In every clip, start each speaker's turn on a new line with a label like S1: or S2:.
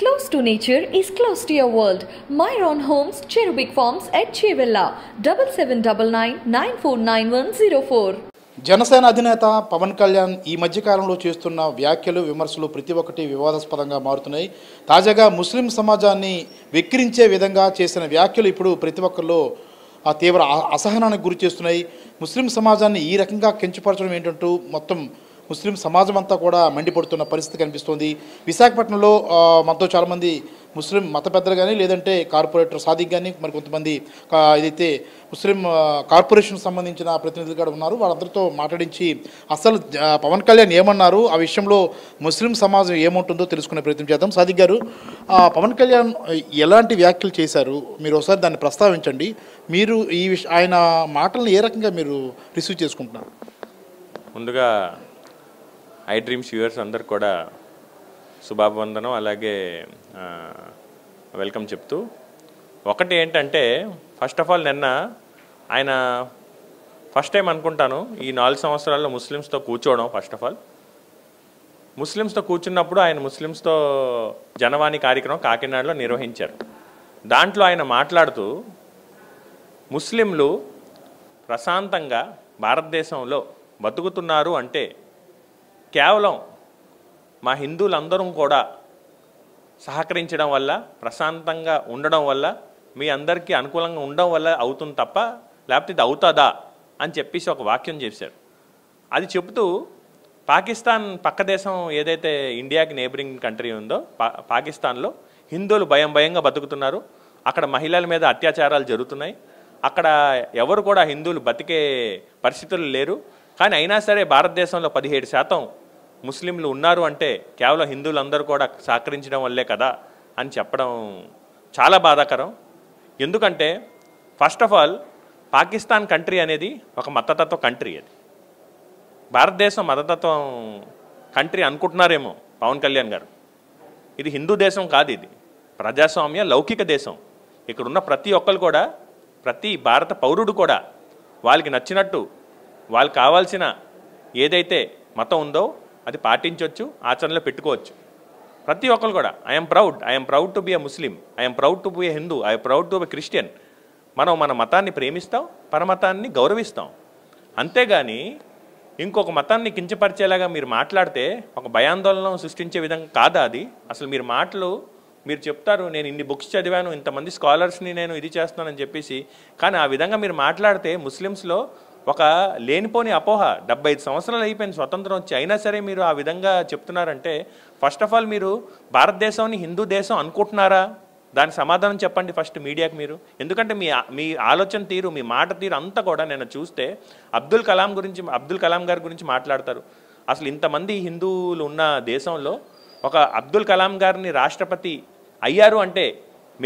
S1: Close to nature is close to your world. Myron
S2: Homes, Cherubic Farms at Chevella, 7799
S1: Janasena అధినేత పవన్ కళ్యాణ్ ఈ మధ్యకాలంలో చేస్తున్న వ్యాఖ్యలు విమర్శలు ప్రతి ఒక్కటి వివాదాస్పదంగా మారుతున్నాయి తాజాగా ముస్లిం సమాజాన్ని వెక్కిరించే విధంగా చేసిన వ్యాఖ్యలు ఇప్పుడు ప్రతి ఒక్కరిలో ఆ తీవ్ర అసహనానికి గురి చేస్తున్నాయి ముస్లిం సమాజాన్ని ఈ రకంగా కించపరచడం ఏంటంటూ మొత్తం ముస్లిం సమాజం అంతా కూడా మండిపడుతున్న పరిస్థితి కనిపిస్తోంది విశాఖపట్నంలో మనతో చాలామంది ముస్లిం మత పెద్దలు కానీ లేదంటే కార్పొరేటర్ సాదిక్ కానీ మరి కొంతమంది ఏదైతే ముస్లిం కార్పొరేషన్ సంబంధించిన ప్రతినిధులు కూడా ఉన్నారు వాళ్ళందరితో మాట్లాడించి అసలు పవన్ కళ్యాణ్ ఏమన్నారు ఆ విషయంలో ముస్లిం సమాజం ఏముంటుందో తెలుసుకునే ప్రయత్నం చేద్దాం సాదిక్ గారు పవన్ కళ్యాణ్ ఎలాంటి వ్యాఖ్యలు చేశారు మీరు ఒకసారి దాన్ని ప్రస్తావించండి మీరు ఈ విష ఆయన మాటలను ఏ రకంగా మీరు రిసీవ్ చేసుకుంటున్నారు
S3: ముందుగా ఐ డ్రీమ్ వ్యూవర్స్ అందరు కూడా శుభాభివందనం అలాగే వెల్కమ్ చెప్తూ ఒకటి ఏంటంటే ఫస్ట్ ఆఫ్ ఆల్ నిన్న ఆయన ఫస్ట్ టైం అనుకుంటాను ఈ నాలుగు సంవత్సరాల్లో ముస్లిమ్స్తో కూర్చోవడం ఫస్ట్ ఆఫ్ ఆల్ ముస్లిమ్స్తో కూర్చున్నప్పుడు ఆయన ముస్లిమ్స్తో జనవాణి కార్యక్రమం కాకినాడలో నిర్వహించారు దాంట్లో ఆయన మాట్లాడుతూ ముస్లింలు ప్రశాంతంగా భారతదేశంలో బతుకుతున్నారు అంటే కేవలం మా హిందువులందరం కూడా సహకరించడం వల్ల ప్రశాంతంగా ఉండడం వల్ల మీ అందరికీ అనుకూలంగా ఉండడం వల్ల అవుతుంది తప్ప లేకపోతే ఇది అవుతుందా అని చెప్పేసి ఒక వాక్యం చేశారు అది చెబుతూ పాకిస్తాన్ పక్క దేశం ఏదైతే ఇండియాకి నేబరింగ్ కంట్రీ ఉందో పా పాకిస్తాన్లో హిందువులు భయం భయంగా బతుకుతున్నారు అక్కడ మహిళల మీద అత్యాచారాలు జరుగుతున్నాయి అక్కడ ఎవరు కూడా హిందువులు బతికే పరిస్థితులు లేరు కానీ అయినా సరే భారతదేశంలో పదిహేడు శాతం ముస్లింలు ఉన్నారు అంటే కేవలం హిందువులందరూ కూడా సహకరించడం వల్లే కదా అని చెప్పడం చాలా బాధాకరం ఎందుకంటే first of all Pakistan country అనేది ఒక మతతత్వ కంట్రీ అది భారతదేశం మతతత్వం కంట్రీ అనుకుంటున్నారేమో పవన్ కళ్యాణ్ గారు ఇది హిందూ దేశం కాదు ఇది ప్రజాస్వామ్య లౌకిక దేశం ఇక్కడున్న ప్రతి ఒక్కరు కూడా ప్రతి భారత పౌరుడు కూడా వాళ్ళకి నచ్చినట్టు వాళ్ళకి కావాల్సిన ఏదైతే మతం ఉందో అది పాటించవచ్చు ఆచరణలో పెట్టుకోవచ్చు ప్రతి ఒక్కరు కూడా I'm proud I'm proud to be a Muslim I'm proud to be a Hindu I'm proud to be Christian మనం మన మతాన్ని ప్రేమిస్తాం పరమతాన్ని గౌరవిస్తాం అంతేగాని ఇంకొక మతాన్ని కించపరిచేలాగా మీరు మాట్లాడితే ఒక భయాందోళన సృష్టించే విధంగా కాదా అది అసలు మీరు మాటలు మీరు చెప్తారు నేను ఇన్ని బుక్స్ చదివాను ఇంతమంది స్కాలర్స్ని నేను ఇది చేస్తున్నానని చెప్పేసి కానీ ఆ విధంగా మీరు మాట్లాడితే ముస్లిమ్స్లో ఒక లేనిపోని అపోహ డెబ్బై ఐదు సంవత్సరాలు అయిపోయిన స్వతంత్రం వచ్చి అయినా సరే మీరు ఆ విధంగా చెప్తున్నారంటే ఫస్ట్ ఆఫ్ ఆల్ మీరు భారతదేశాన్ని హిందూ దేశం అనుకుంటున్నారా దాని సమాధానం చెప్పండి ఫస్ట్ మీడియాకి మీరు ఎందుకంటే మీ మీ ఆలోచన తీరు మీ మాట తీరు అంతా కూడా నేను చూస్తే అబ్దుల్ కలాం గురించి అబ్దుల్ కలాం గారి గురించి మాట్లాడతారు అసలు ఇంతమంది హిందువులు ఉన్న దేశంలో ఒక అబ్దుల్ కలాం గారిని రాష్ట్రపతి అయ్యారు అంటే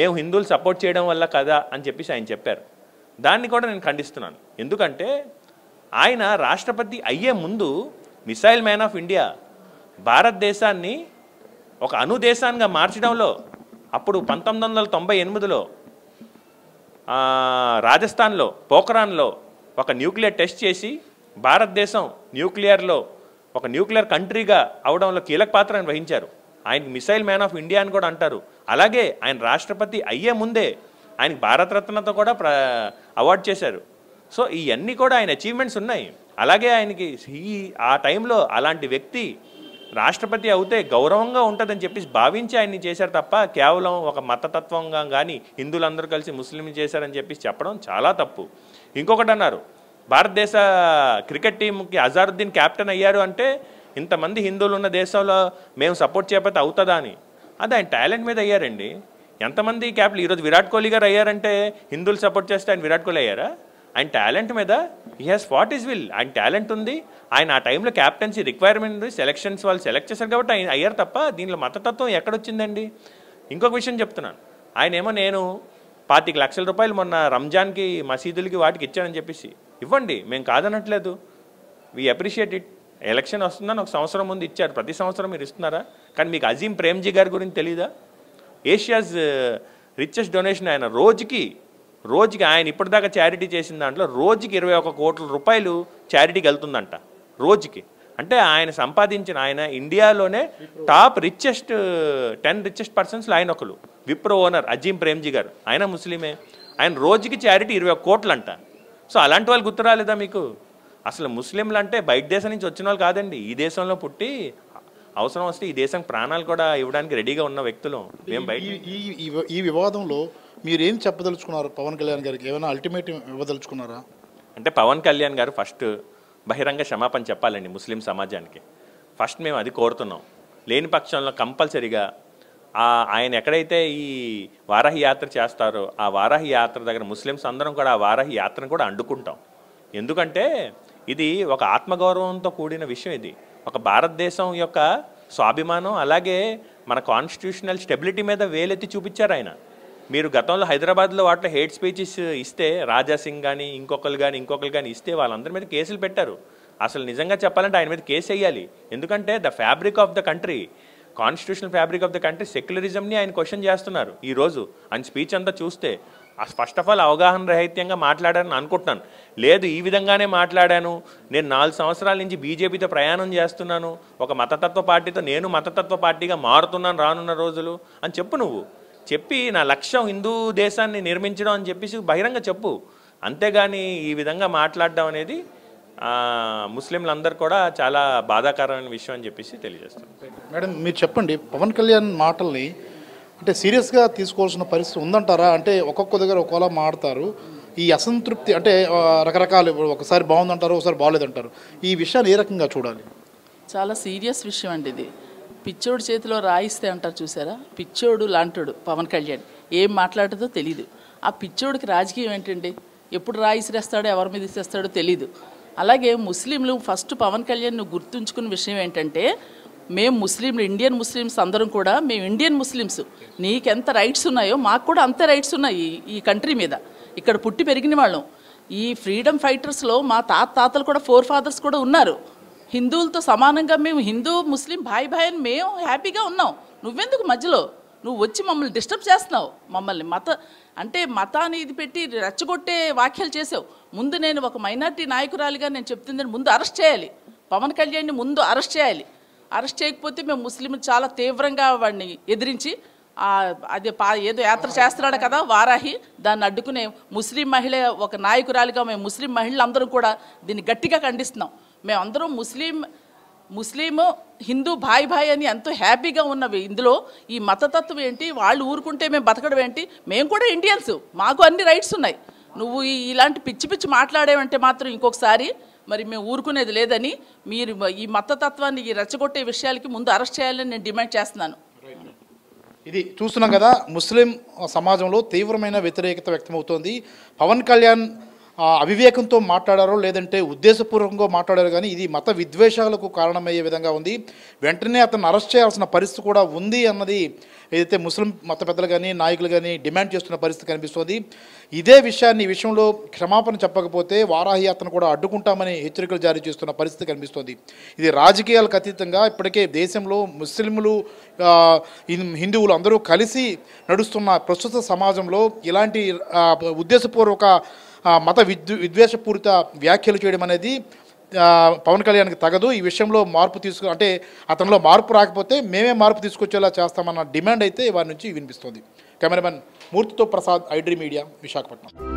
S3: మేము హిందువులు సపోర్ట్ చేయడం వల్ల కదా అని చెప్పేసి ఆయన చెప్పారు దాన్ని కూడా నేను ఖండిస్తున్నాను ఎందుకంటే ఆయన రాష్ట్రపతి అయ్యే ముందు మిసైల్ మ్యాన్ ఆఫ్ ఇండియా భారతదేశాన్ని ఒక అనుదేశాన్నిగా మార్చడంలో అప్పుడు పంతొమ్మిది వందల తొంభై ఎనిమిదిలో రాజస్థాన్లో పోఖరాన్లో ఒక న్యూక్లియర్ టెస్ట్ చేసి భారతదేశం న్యూక్లియర్లో ఒక న్యూక్లియర్ కంట్రీగా అవడంలో కీలక పాత్ర ఆయన వహించారు ఆయన మిసైల్ మ్యాన్ ఆఫ్ ఇండియా అని కూడా అంటారు అలాగే ఆయన రాష్ట్రపతి అయ్యే ముందే ఆయనకి భారతరత్నతో కూడా అవార్డ్ చేశారు సో ఇవన్నీ కూడా ఆయన అచీవ్మెంట్స్ ఉన్నాయి అలాగే ఆయనకి ఈ ఆ టైంలో అలాంటి వ్యక్తి రాష్ట్రపతి అవుతే గౌరవంగా ఉంటుందని చెప్పేసి భావించి ఆయన్ని చేశారు తప్ప కేవలం ఒక మతతత్వంగా కానీ హిందువులందరూ కలిసి ముస్లింలు చేశారని చెప్పేసి చెప్పడం చాలా తప్పు ఇంకొకటి అన్నారు భారతదేశ క్రికెట్ టీంకి అజారుద్దీన్ క్యాప్టెన్ అయ్యారు అంటే ఇంతమంది హిందువులు ఉన్న దేశంలో మేము సపోర్ట్ చేయకపోతే అవుతుందా అని అది ఆయన టాలెంట్ మీద అయ్యారండి ఎంతమంది క్యాప్లు ఈరోజు విరాట్ కోహ్లీ గారు అయ్యారంటే హిందువులు సపోర్ట్ చేస్తే ఆయన విరాట్ కోహ్లీ అయ్యారా ఆయన టాలెంట్ మీద ఈ హ్యాస్ వాట్ ఇస్ విల్ ఆయన టాలెంట్ ఉంది ఆయన ఆ టైంలో క్యాప్టెన్సీ రిక్వైర్మెంట్ సెలెక్షన్స్ సెలక్షన్స్ వాళ్ళు సెలెక్ట్ చేశారు కాబట్టి ఆయన అయ్యారు తప్ప దీనిలో మతతత్వం ఎక్కడొచ్చిందండి ఇంకొక విషయం చెప్తున్నాను ఆయన ఏమో నేను పాతిక లక్షల రూపాయలు మొన్న రంజాన్కి మసీదులకి వాటికి ఇచ్చానని చెప్పేసి ఇవ్వండి మేము కాదనట్లేదు వీ అప్రిషియేట్ ఇట్ ఎలక్షన్ వస్తుందని ఒక సంవత్సరం ముందు ఇచ్చారు ప్రతి సంవత్సరం మీరు ఇస్తున్నారా కానీ మీకు అజీం ప్రేమ్జీ గారి గురించి తెలీదా ఏషియాస్ రిచెస్ట్ డొనేషన్ ఆయన రోజుకి రోజుకి ఆయన ఇప్పటిదాకా ఛారిటీ చేసిన దాంట్లో రోజుకి ఇరవై ఒక కోట్ల రూపాయలు ఛారిటీకి వెళ్తుందంట రోజుకి అంటే ఆయన సంపాదించిన ఆయన ఇండియాలోనే టాప్ రిచెస్ట్ టెన్ రిచెస్ట్ పర్సన్స్లో ఆయన ఒకరు విప్రో ఓనర్ అజీం ప్రేమ్జీ గారు ఆయన ముస్లిమే ఆయన రోజుకి ఛారిటీ ఇరవై కోట్లు అంట సో అలాంటి వాళ్ళు గుర్తు రాలేదా మీకు అసలు ముస్లింలు అంటే బయట దేశం నుంచి వచ్చిన వాళ్ళు కాదండి ఈ దేశంలో పుట్టి అవసరం వస్తే ఈ దేశం ప్రాణాలు కూడా ఇవ్వడానికి రెడీగా ఉన్న వ్యక్తులు మేము బయట
S1: ఈ వివాదంలో మీరేం చెప్పదలుచుకున్నారు పవన్ కళ్యాణ్ గారికి ఏమైనా అల్టిమేట్ ఇవ్వదలుచుకున్నారా
S3: అంటే పవన్ కళ్యాణ్ గారు ఫస్ట్ బహిరంగ క్షమాపణ చెప్పాలండి ముస్లిం సమాజానికి ఫస్ట్ మేము అది కోరుతున్నాం లేని పక్షంలో కంపల్సరిగా ఆయన ఎక్కడైతే ఈ వారాహి యాత్ర చేస్తారో ఆ వారాహి యాత్ర దగ్గర ముస్లిమ్స్ అందరం కూడా ఆ వారాహి యాత్రను కూడా అండుకుంటాం ఎందుకంటే ఇది ఒక ఆత్మగౌరవంతో కూడిన విషయం ఇది ఒక భారతదేశం యొక్క స్వాభిమానం అలాగే మన కాన్స్టిట్యూషనల్ స్టెబిలిటీ మీద వేలెత్తి చూపించారు ఆయన మీరు గతంలో హైదరాబాద్లో వాటిలో హెయిట్ స్పీచెస్ ఇస్తే రాజా సింగ్ కానీ ఇంకొకరు కానీ ఇంకొకరు కానీ ఇస్తే వాళ్ళందరి మీద కేసులు పెట్టారు అసలు నిజంగా చెప్పాలంటే ఆయన మీద కేసు వేయాలి ఎందుకంటే the fabric of the country constitutional fabric of the country సెక్యులరిజంని ఆయన క్వశ్చన్ చేస్తున్నారు ఈరోజు ఆయన స్పీచ్ అంతా చూస్తే ఫస్ట్ ఆఫ్ ఆల్ అవగాహన రహిత్యంగా మాట్లాడానని అనుకుంటున్నాను లేదు ఈ విధంగానే మాట్లాడాను నేను నాలుగు సంవత్సరాల నుంచి బీజేపీతో ప్రయాణం చేస్తున్నాను ఒక మతతత్వ పార్టీతో నేను మతతత్వ పార్టీగా మారుతున్నాను రానున్న రోజులు అని చెప్పు నువ్వు చెప్పి నా లక్ష్యం హిందూ దేశాన్ని నిర్మించడం అని చెప్పేసి బహిరంగ చెప్పు అంతేగాని ఈ విధంగా మాట్లాడడం అనేది ముస్లింలందరూ కూడా చాలా బాధాకరమైన విషయం అని చెప్పేసి తెలియజేస్తాను
S1: మేడం మీరు చెప్పండి పవన్ కళ్యాణ్ మాటల్ని అంటే సీరియస్గా తీసుకోవాల్సిన పరిస్థితి ఉందంటారా అంటే ఒక్కొక్క
S2: దగ్గర ఒకలా మాడతారు
S1: ఈ అసంతృప్తి అంటే రకరకాలు ఒకసారి బాగుందంటారు ఒకసారి బాగాలేదంటారు ఈ విషయాన్ని ఏ రకంగా చూడాలి
S2: చాలా సీరియస్ విషయం అండి ఇది పిచ్చోడు చేతిలో రాయిస్తే అంటారు చూసారా పిచ్చోడు లాంటోడు పవన్ కళ్యాణ్ ఏం మాట్లాడదో తెలియదు ఆ పిచ్చోడికి రాజకీయం ఏంటండి ఎప్పుడు రాయిసిరేస్తాడో ఎవరి మీద ఇస్తేస్తాడో తెలియదు అలాగే ముస్లింలు ఫస్ట్ పవన్ కళ్యాణ్ను గుర్తుంచుకున్న విషయం ఏంటంటే మేము ముస్లింలు ఇండియన్ ముస్లిమ్స్ అందరం కూడా మేము ఇండియన్ ముస్లిమ్స్ నీకెంత రైట్స్ ఉన్నాయో మాకు కూడా అంతే రైట్స్ ఉన్నాయి ఈ కంట్రీ మీద ఇక్కడ పుట్టి పెరిగిన వాళ్ళం ఈ ఫ్రీడమ్ ఫైటర్స్లో మా తాత తాతలు కూడా ఫోర్ ఫాదర్స్ కూడా ఉన్నారు హిందువులతో సమానంగా మేము హిందూ ముస్లిం భాయ్ భాయ్ అని మేము హ్యాపీగా ఉన్నాం నువ్వెందుకు మధ్యలో నువ్వు వచ్చి మమ్మల్ని డిస్టర్బ్ చేస్తున్నావు మమ్మల్ని మత అంటే మతాన్ని ఇది పెట్టి రెచ్చగొట్టే వ్యాఖ్యలు చేసావు ముందు నేను ఒక మైనార్టీ నాయకురాలిగా నేను చెప్తుందని ముందు అరెస్ట్ చేయాలి పవన్ కళ్యాణ్ని ముందు అరెస్ట్ చేయాలి అరెస్ట్ చేయకపోతే మేము ముస్లింలు చాలా తీవ్రంగా వాడిని ఎదిరించి అది పా ఏదో యాత్ర చేస్తున్నాడు కదా వారాహి దాన్ని అడ్డుకునే ముస్లిం మహిళ ఒక నాయకురాలిగా మేము ముస్లిం మహిళలందరం కూడా దీన్ని గట్టిగా ఖండిస్తున్నాం మేమందరం ముస్లిం ముస్లిము హిందూ భాయ్ భాయ్ అని ఎంతో హ్యాపీగా ఉన్నవి ఇందులో ఈ మతతత్వం ఏంటి వాళ్ళు ఊరుకుంటే మేము బతకడం ఏంటి మేము కూడా ఇండియన్స్ మాకు అన్ని రైట్స్ ఉన్నాయి నువ్వు ఇలాంటి పిచ్చి పిచ్చి మాట్లాడేవంటే మాత్రం ఇంకొకసారి మరి మేము ఊరుకునేది లేదని మీరు ఈ మతతత్వాన్ని ఈ రెచ్చగొట్టే విషయాలకి ముందు అరెస్ట్ చేయాలని నేను డిమాండ్ చేస్తున్నాను
S1: ఇది చూస్తున్నాం కదా ముస్లిం సమాజంలో తీవ్రమైన వ్యతిరేకత వ్యక్తమవుతోంది పవన్ కళ్యాణ్ అవివేకంతో మాట్లాడారో లేదంటే ఉద్దేశపూర్వకంగా మాట్లాడారు కానీ ఇది మత విద్వేషాలకు కారణమయ్యే విధంగా ఉంది వెంటనే అతను అరెస్ట్ చేయాల్సిన పరిస్థితి కూడా ఉంది అన్నది ఏదైతే ముస్లిం మత పెద్దలు కానీ నాయకులు కానీ డిమాండ్ చేస్తున్న పరిస్థితి కనిపిస్తోంది ఇదే విషయాన్ని విషయంలో క్షమాపణ చెప్పకపోతే వారాహి అతను కూడా అడ్డుకుంటామని హెచ్చరికలు జారీ చేస్తున్న పరిస్థితి కనిపిస్తోంది ఇది రాజకీయాలకు అతీతంగా ఇప్పటికే దేశంలో ముస్లింలు హిందువులు అందరూ కలిసి నడుస్తున్న ప్రస్తుత సమాజంలో ఇలాంటి ఉద్దేశపూర్వక మత విద్వే విద్వేషపూరిత వ్యాఖ్యలు చేయడం అనేది పవన్ కళ్యాణ్కి తగదు ఈ విషయంలో మార్పు తీసుకు అంటే అతనిలో మార్పు రాకపోతే మేమే మార్పు తీసుకొచ్చేలా చేస్తామన్న డిమాండ్ అయితే వారి నుంచి వినిపిస్తుంది కెమెరామెన్ మూర్తితో ప్రసాద్ ఐడ్రీ మీడియా విశాఖపట్నం